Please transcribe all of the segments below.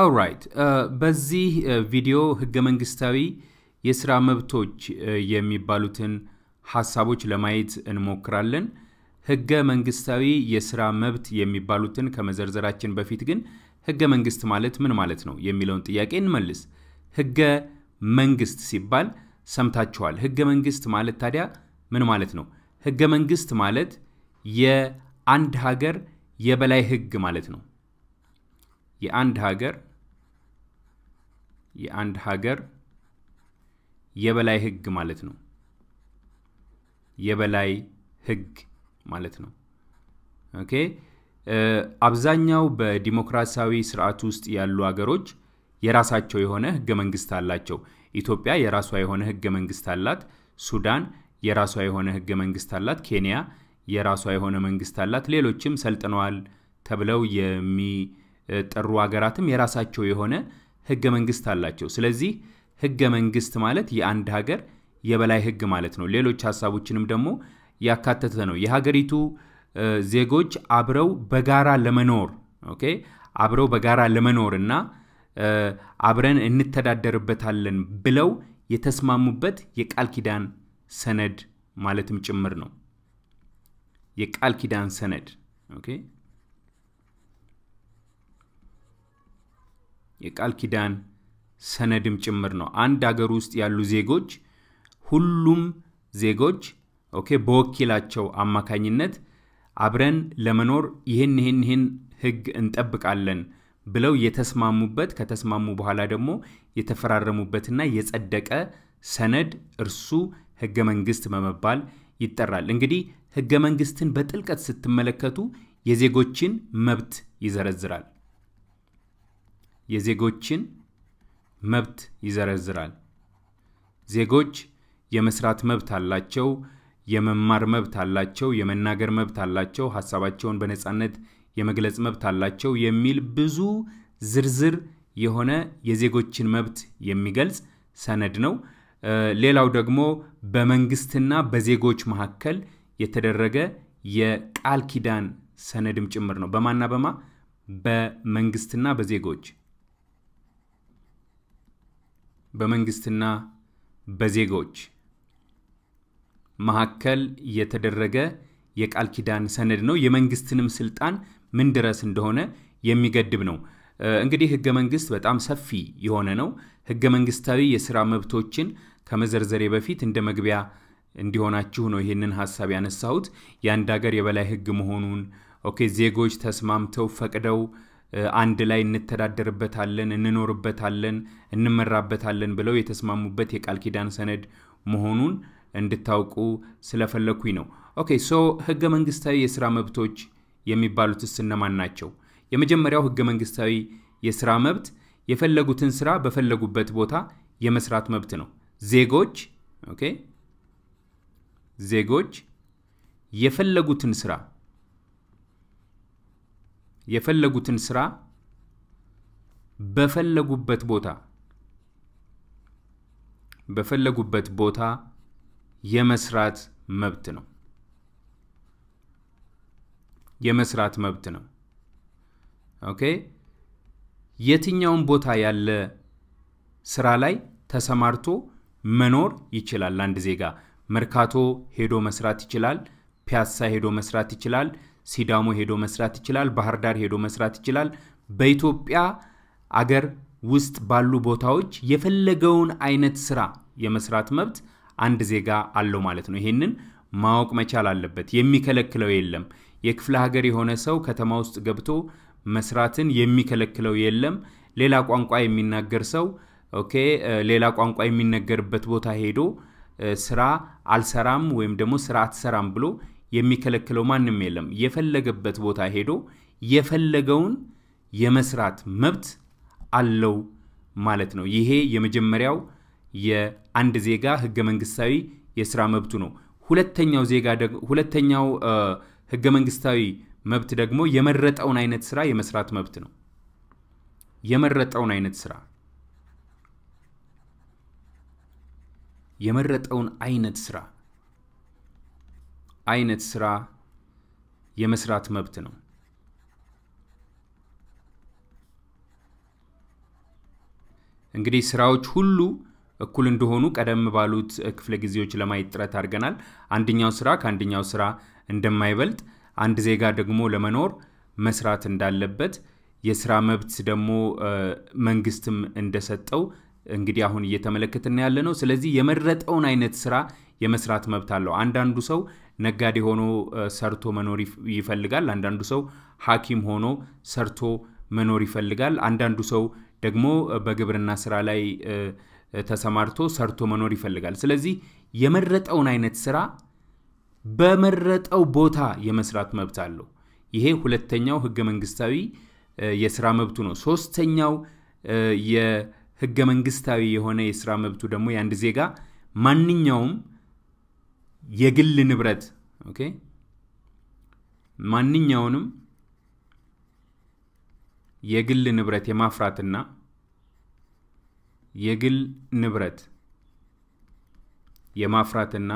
ኦራይት uh, በዚህ uh, ቪዲዮ ህገ መንግስታዊ የስራ መብቶች uh, የሚባሉትን ሀሳቦች ለማየት እንሞክራለን። ህገ መንግስታዊ የስራ መብት የሚባሉትን ከመዘርዘራችን በፊት ግን ህገ መንግስት ማለት ምን ማለት ነው የሚለውን ጥያቄ እንመልስ። ህገ መንግስት ሲባል ሰምታችኋል። ህገ መንግስት ማለት ታዲያ ምን ማለት ነው? ህገ መንግስት ማለት የአንድ ሀገር የበላይ ህግ ማለት ነው። የአንድ ሀገር የአንድ ሀገር የበላይ ህግ ማለት ነው። የበላይ ህግ ማለት ነው። ኦኬ አብዛኛው በዲሞክራሲያዊ ስርዓት ውስጥ ያሉ ሀገሮች የራሳቸው የሆነ ህገ መንግስት አላቸው። ኢትዮጵያ የራሷ የሆነ ህገ መንግስት አላት። ሱዳን የራሷ የሆነ ህገ መንግስት አላት። ኬንያ የራሷ የሆነ መንግስት አላት። ሌሎችም ሰልጥነዋል ተብለው የሚ ጥሩ ሀገራትም የራሳቸው የሆነ ህገ መንግስት አላቸው። ስለዚህ ህገ መንግስት ማለት የአንድ ሀገር የበላይ ህግ ማለት ነው። ሌሎች ሀሳቦችንም ደግሞ ያካተተ ነው። የሀገሪቱ ዜጎች አብረው በጋራ ለመኖር ኦኬ አብረው በጋራ ለመኖር እና አብረን እንተዳደርበታለን ብለው የተስማሙበት የቃል ኪዳን ሰነድ ማለትም ጭምር ነው። የቃል ኪዳን ሰነድ ኦኬ የቃል ኪዳን ሰነድም ጭምር ነው። አንድ አገር ውስጥ ያሉ ዜጎች ሁሉም ዜጎች ኦኬ በወኪላቸው አማካኝነት አብረን ለመኖር ይህን ይህን ይህን ህግ እንጠብቃለን ብለው የተስማሙበት ከተስማሙ በኋላ ደግሞ የተፈራረሙበትና የጸደቀ ሰነድ እርሱ ህገ መንግስት በመባል ይጠራል። እንግዲህ ህገ መንግስትን በጥልቀት ስትመለከቱ የዜጎችን መብት ይዘረዝራል። የዜጎችን መብት ይዘረዝራል። ዜጎች የመስራት መብት አላቸው፣ የመማር መብት አላቸው፣ የመናገር መብት አላቸው፣ ሀሳባቸውን በነጻነት የመግለጽ መብት አላቸው የሚል ብዙ ዝርዝር የሆነ የዜጎችን መብት የሚገልጽ ሰነድ ነው። ሌላው ደግሞ በመንግስትና በዜጎች መካከል የተደረገ የቃል ኪዳን ሰነድም ጭምር ነው። በማና በማ በመንግስትና በዜጎች በመንግስትና በዜጎች መካከል የተደረገ የቃል ኪዳን ሰነድ ነው። የመንግስትንም ስልጣን ምን ድረስ እንደሆነ የሚገድብ ነው። እንግዲህ ህገ መንግስት በጣም ሰፊ የሆነ ነው። ህገ መንግስታዊ የስራ መብቶችን ከመዘርዘሬ በፊት እንደ መግቢያ እንዲሆናችሁ ነው ይህንን ሀሳብ ያነሳሁት። የአንድ ሀገር የበላይ ህግ መሆኑን ኦኬ ዜጎች ተስማምተው ፈቅደው አንድ ላይ እንተዳደርበታለን፣ እንኖርበታለን፣ እንመራበታለን ብለው የተስማሙበት የቃል ኪዳን ሰነድ መሆኑን እንድታውቁ ስለፈለኩኝ ነው። ኦኬ ሶ ህገ መንግስታዊ የስራ መብቶች የሚባሉትስ እነማን ናቸው? የመጀመሪያው ህገ መንግስታዊ የስራ መብት የፈለጉትን ስራ በፈለጉበት ቦታ የመስራት መብት ነው። ዜጎች ኦኬ ዜጎች የፈለጉትን ስራ የፈለጉትን ስራ በፈለጉበት ቦታ በፈለጉበት ቦታ የመስራት መብት ነው። የመስራት መብት ነው። ኦኬ የትኛውን ቦታ ያለ ስራ ላይ ተሰማርቶ መኖር ይችላል። አንድ ዜጋ መርካቶ ሄዶ መስራት ይችላል። ፒያሳ ሄዶ መስራት ይችላል። ሲዳሞ ሄዶ መስራት ይችላል፣ ባህር ዳር ሄዶ መስራት ይችላል። በኢትዮጵያ አገር ውስጥ ባሉ ቦታዎች የፈለገውን አይነት ስራ የመስራት መብት አንድ ዜጋ አለው ማለት ነው። ይሄንን ማወቅ መቻል አለበት። የሚከለክለው የለም። የክፍለ ሀገር የሆነ ሰው ከተማ ውስጥ ገብቶ መስራትን የሚከለክለው የለም። ሌላ ቋንቋ የሚናገር ሰው ኦኬ፣ ሌላ ቋንቋ የሚነገርበት ቦታ ሄዶ ስራ አልሰራም ወይም ደግሞ ስራ አትሰራም ብሎ የሚከለክለው ማንም የለም። የፈለገበት ቦታ ሄዶ የፈለገውን የመስራት መብት አለው ማለት ነው። ይሄ የመጀመሪያው የአንድ ዜጋ ህገ መንግስታዊ የስራ መብቱ ነው። ሁለተኛው ዜጋ ሁለተኛው ህገ መንግስታዊ መብት ደግሞ የመረጠውን አይነት ስራ የመስራት መብት ነው። የመረጠውን አይነት ስራ የመረጠውን አይነት ስራ አይነት ስራ የመስራት መብት ነው። እንግዲህ ስራዎች ሁሉ እኩል እንደሆኑ ቀደም ባሉት ክፍለ ጊዜዎች ለማየት ጥረት አድርገናል። አንደኛው ስራ ከአንደኛው ስራ እንደማይበልጥ፣ አንድ ዜጋ ደግሞ ለመኖር መስራት እንዳለበት፣ የስራ መብት ደግሞ መንግስትም እንደሰጠው እንግዲህ አሁን እየተመለከትን ያለ ነው። ስለዚህ የመረጠውን አይነት ስራ የመስራት መብት አለው። አንዳንዱ ሰው ነጋዴ ሆኖ ሰርቶ መኖር ይፈልጋል። አንዳንዱ ሰው ሐኪም ሆኖ ሰርቶ መኖር ይፈልጋል። አንዳንዱ ሰው ደግሞ በግብርና ስራ ላይ ተሰማርቶ ሰርቶ መኖር ይፈልጋል። ስለዚህ የመረጠውን አይነት ስራ በመረጠው ቦታ የመስራት መብት አለው። ይሄ ሁለተኛው ህገ መንግስታዊ የስራ መብቱ ነው። ሶስተኛው ህገ መንግስታዊ የሆነ የስራ መብቱ ደግሞ የአንድ ዜጋ ማንኛውም የግል ንብረት ኦኬ ማንኛውንም የግል ንብረት የማፍራትና የግል ንብረት የማፍራትና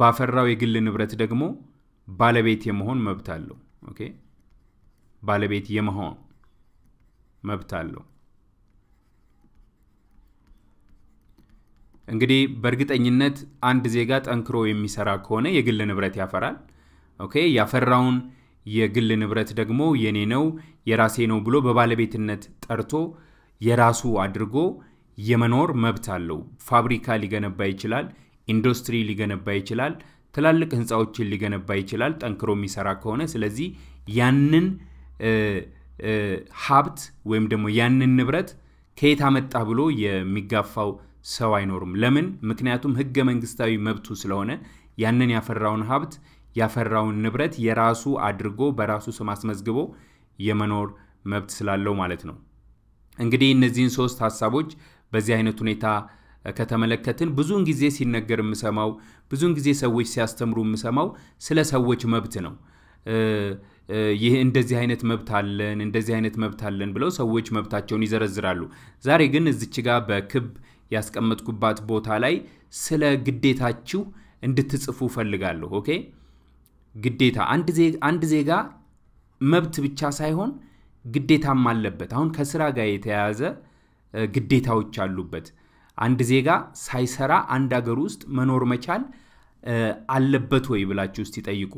ባፈራው የግል ንብረት ደግሞ ባለቤት የመሆን መብት አለው። ኦኬ ባለቤት የመሆን መብት አለው። እንግዲህ በእርግጠኝነት አንድ ዜጋ ጠንክሮ የሚሰራ ከሆነ የግል ንብረት ያፈራል። ኦኬ ያፈራውን የግል ንብረት ደግሞ የኔ ነው የራሴ ነው ብሎ በባለቤትነት ጠርቶ የራሱ አድርጎ የመኖር መብት አለው። ፋብሪካ ሊገነባ ይችላል። ኢንዱስትሪ ሊገነባ ይችላል። ትላልቅ ህንፃዎችን ሊገነባ ይችላል ጠንክሮ የሚሰራ ከሆነ። ስለዚህ ያንን ሀብት ወይም ደግሞ ያንን ንብረት ከየት አመጣ ብሎ የሚጋፋው ሰው አይኖርም። ለምን? ምክንያቱም ህገ መንግስታዊ መብቱ ስለሆነ ያንን ያፈራውን ሀብት ያፈራውን ንብረት የራሱ አድርጎ በራሱ ስም አስመዝግቦ የመኖር መብት ስላለው ማለት ነው። እንግዲህ እነዚህን ሶስት ሀሳቦች በዚህ አይነት ሁኔታ ከተመለከትን ብዙውን ጊዜ ሲነገር የምሰማው ብዙውን ጊዜ ሰዎች ሲያስተምሩ የምሰማው ስለ ሰዎች መብት ነው። ይህ እንደዚህ አይነት መብት አለን እንደዚህ አይነት መብት አለን ብለው ሰዎች መብታቸውን ይዘረዝራሉ። ዛሬ ግን እዚች ጋ በክብ ያስቀመጥኩባት ቦታ ላይ ስለ ግዴታችሁ እንድትጽፉ ፈልጋለሁ። ኦኬ ግዴታ አንድ ዜጋ መብት ብቻ ሳይሆን ግዴታም አለበት። አሁን ከስራ ጋር የተያያዘ ግዴታዎች አሉበት። አንድ ዜጋ ሳይሰራ አንድ አገር ውስጥ መኖር መቻል አለበት ወይ ብላችሁ ውስጥ ይጠይቁ።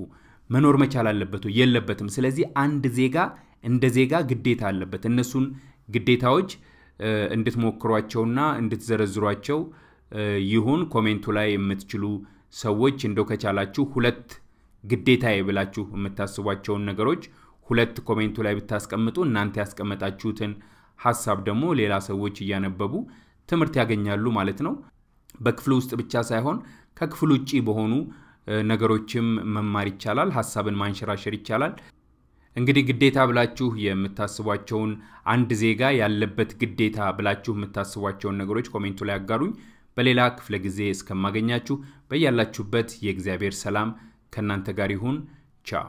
መኖር መቻል አለበት የለበትም። ስለዚህ አንድ ዜጋ እንደ ዜጋ ግዴታ አለበት። እነሱን ግዴታዎች እንድትሞክሯቸውና እንድትዘረዝሯቸው ይሁን። ኮሜንቱ ላይ የምትችሉ ሰዎች እንደው ከቻላችሁ ሁለት ግዴታ ብላችሁ የምታስቧቸውን ነገሮች ሁለት ኮሜንቱ ላይ ብታስቀምጡ እናንተ ያስቀመጣችሁትን ሀሳብ ደግሞ ሌላ ሰዎች እያነበቡ ትምህርት ያገኛሉ ማለት ነው። በክፍል ውስጥ ብቻ ሳይሆን ከክፍል ውጭ በሆኑ ነገሮችም መማር ይቻላል፣ ሀሳብን ማንሸራሸር ይቻላል። እንግዲህ ግዴታ ብላችሁ የምታስቧቸውን አንድ ዜጋ ያለበት ግዴታ ብላችሁ የምታስቧቸውን ነገሮች ኮሜንቱ ላይ አጋሩኝ። በሌላ ክፍለ ጊዜ እስከማገኛችሁ በያላችሁበት የእግዚአብሔር ሰላም ከእናንተ ጋር ይሁን። ቻው